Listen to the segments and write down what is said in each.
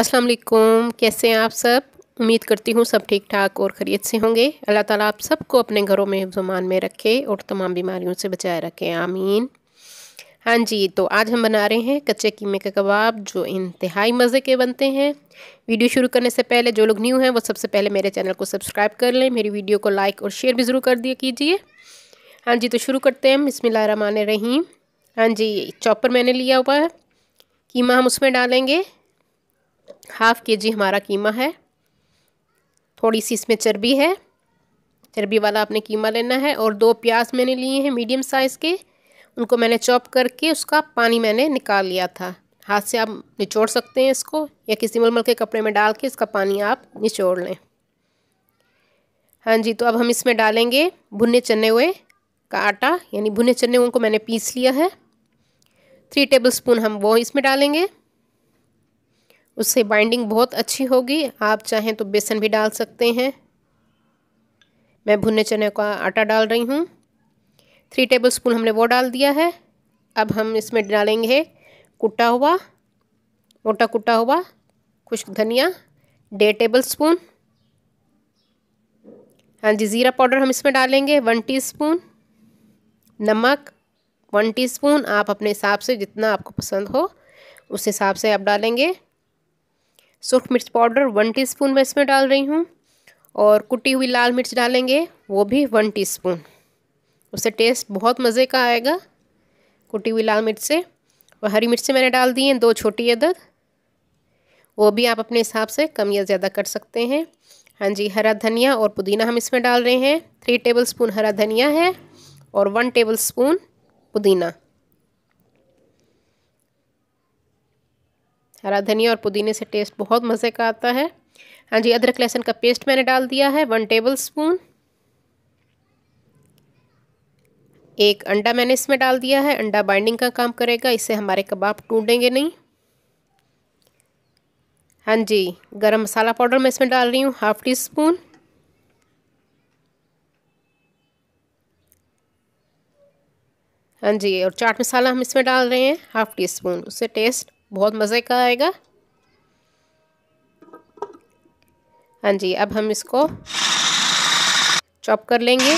अस्सलाम वालेकुम कैसे हैं आप सब उम्मीद करती हूँ सब ठीक ठाक और खरीत से होंगे अल्लाह ताला आप सबको अपने घरों में जुमान में रखे और तमाम बीमारियों से बचाए रखें आमीन हाँ जी तो आज हम बना रहे हैं कच्चे कीमे के कबाब जो इंतहाई मज़े के बनते हैं वीडियो शुरू करने से पहले जो लोग न्यू हैं वो सबसे पहले मेरे चैनल को सब्सक्राइब कर लें मेरी वीडियो को लाइक और शेयर भी ज़रूर कर दिया कीजिए हाँ जी तो शुरू करते हैं बसमिल्ल रहीम हाँ जी चॉपर मैंने लिया हुआ है कीमा हम उसमें डालेंगे हाफ़ के जी हमारा कीमा है थोड़ी सी इसमें चर्बी है चर्बी वाला आपने कीमा लेना है और दो प्याज मैंने लिए हैं मीडियम साइज़ के उनको मैंने चॉप करके उसका पानी मैंने निकाल लिया था हाथ से आप निचोड़ सकते हैं इसको या किसी मलमल के कपड़े में डाल के इसका पानी आप निचोड़ लें हाँ जी तो अब हम इसमें डालेंगे भुने चने हुए का आटा यानी भुने चने हुए को मैंने पीस लिया है थ्री टेबल स्पून हम वो इसमें डालेंगे उससे बाइंडिंग बहुत अच्छी होगी आप चाहें तो बेसन भी डाल सकते हैं मैं भुने चने का आटा डाल रही हूँ थ्री टेबल स्पून हमने वो डाल दिया है अब हम इसमें डालेंगे कुटा हुआ मोटा कुटा हुआ खुश्क धनिया डेढ़ टेबल स्पून हाँ जी ज़ीरा पाउडर हम इसमें डालेंगे वन टीस्पून नमक वन टीस्पून आप अपने हिसाब से जितना आपको पसंद हो उस हिसाब से आप डालेंगे सुरख मिर्च पाउडर वन टीस्पून मैं इसमें डाल रही हूँ और कुटी हुई लाल मिर्च डालेंगे वो भी वन टीस्पून उससे टेस्ट बहुत मज़े का आएगा कुटी हुई लाल मिर्च से और हरी मिर्च से मैंने डाल दी हैं दो छोटी अदद वो भी आप अपने हिसाब से कम या ज़्यादा कर सकते हैं हाँ जी हरा धनिया और पुदीना हम इसमें डाल रहे हैं थ्री टेबल स्पून हरा धनिया है और वन टेबल स्पून पुदीना हरा धनिया और पुदीने से टेस्ट बहुत मज़े का आता है हाँ जी अदरक लहसुन का पेस्ट मैंने डाल दिया है वन टेबल स्पून एक अंडा मैंने इसमें डाल दिया है अंडा बाइंडिंग का काम करेगा इससे हमारे कबाब टूटेंगे नहीं हाँ जी गरम मसाला पाउडर मैं इसमें डाल रही हूँ हाफ़ टी स्पून हाँ जी और चाट मसाला हम इसमें डाल रहे हैं हाफ़ टी स्पून उससे टेस्ट बहुत मज़े का आएगा हाँ जी अब हम इसको चॉप कर लेंगे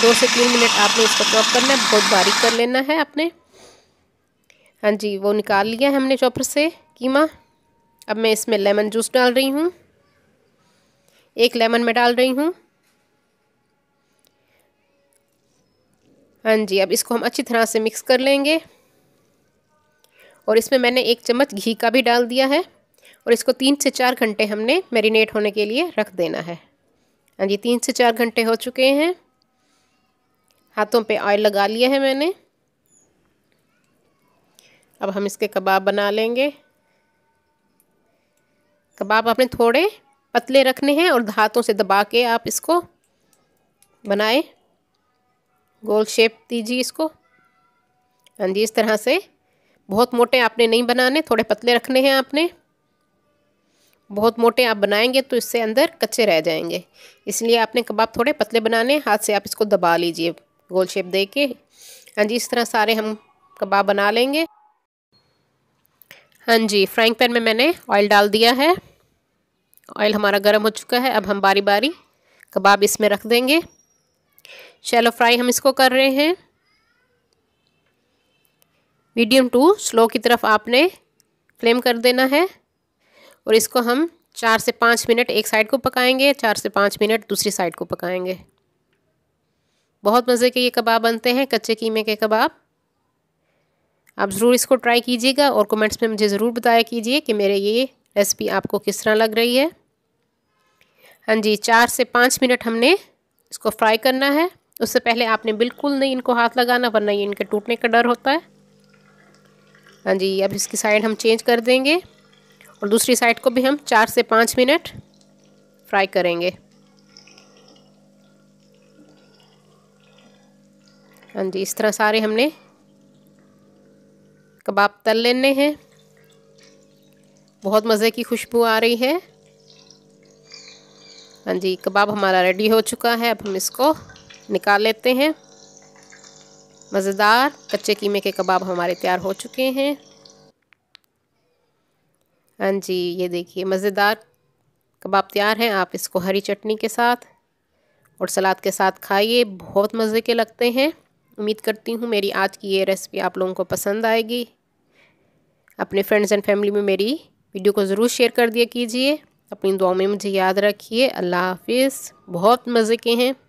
दो से तीन मिनट आपने इसको चॉप करना है बहुत बारीक कर लेना है आपने हाँ जी वो निकाल लिया हमने चॉपर से कीमा अब मैं इसमें लेमन जूस डाल रही हूँ एक लेमन में डाल रही हूँ हाँ जी अब इसको हम अच्छी तरह से मिक्स कर लेंगे और इसमें मैंने एक चम्मच घी का भी डाल दिया है और इसको तीन से चार घंटे हमने मैरिनेट होने के लिए रख देना है हाँ जी तीन से चार घंटे हो चुके हैं हाथों पे ऑयल लगा लिया है मैंने अब हम इसके कबाब बना लेंगे कबाब आपने थोड़े पतले रखने हैं और हाथों से दबा के आप इसको बनाएं गोल शेप दीजिए इसको हाँ जी इस तरह से बहुत मोटे आपने नहीं बनाने थोड़े पतले रखने हैं आपने बहुत मोटे आप बनाएंगे तो इससे अंदर कच्चे रह जाएंगे इसलिए आपने कबाब थोड़े पतले बनाने हाथ से आप इसको दबा लीजिए गोल शेप दे के हाँ जी इस तरह सारे हम कबाब बना लेंगे हाँ जी फ्राइंग पैन में मैंने ऑयल डाल दिया है ऑयल हमारा गर्म हो चुका है अब हम बारी बारी कबाब इसमें रख देंगे शैलो फ्राई हम इसको कर रहे हैं मीडियम टू स्लो की तरफ आपने फ्लेम कर देना है और इसको हम चार से पाँच मिनट एक साइड को पकाएंगे चार से पाँच मिनट दूसरी साइड को पकाएंगे बहुत मज़े के ये कबाब बनते हैं कच्चे कीमे के कबाब आप ज़रूर इसको ट्राई कीजिएगा और कमेंट्स में मुझे ज़रूर बताया कीजिए कि मेरे ये रेसिपी आपको किस तरह लग रही है हाँ जी चार से पाँच मिनट हमने इसको फ्राई करना है उससे पहले आपने बिल्कुल नहीं इनको हाथ लगाना वरना ये इनके टूटने का डर होता है हाँ जी अब इसकी साइड हम चेंज कर देंगे और दूसरी साइड को भी हम चार से पाँच मिनट फ्राई करेंगे हाँ जी इस तरह सारे हमने कबाब तल लेने हैं बहुत मज़े की खुशबू आ रही है हाँ जी कबाब हमारा रेडी हो चुका है अब हम इसको निकाल लेते हैं मज़ेदार कच्चे कीमे के कबाब हमारे तैयार हो चुके हैं हाँ जी ये देखिए मज़ेदार कबाब तैयार हैं आप इसको हरी चटनी के साथ और सलाद के साथ खाइए बहुत मज़े के लगते हैं उम्मीद करती हूँ मेरी आज की ये रेसिपी आप लोगों को पसंद आएगी अपने फ्रेंड्स एंड फैमिली में मेरी वीडियो को ज़रूर शेयर कर दिया कीजिए अपनी दुआ में मुझे याद रखिए अल्लाह हाफिज़ बहुत मज़े के हैं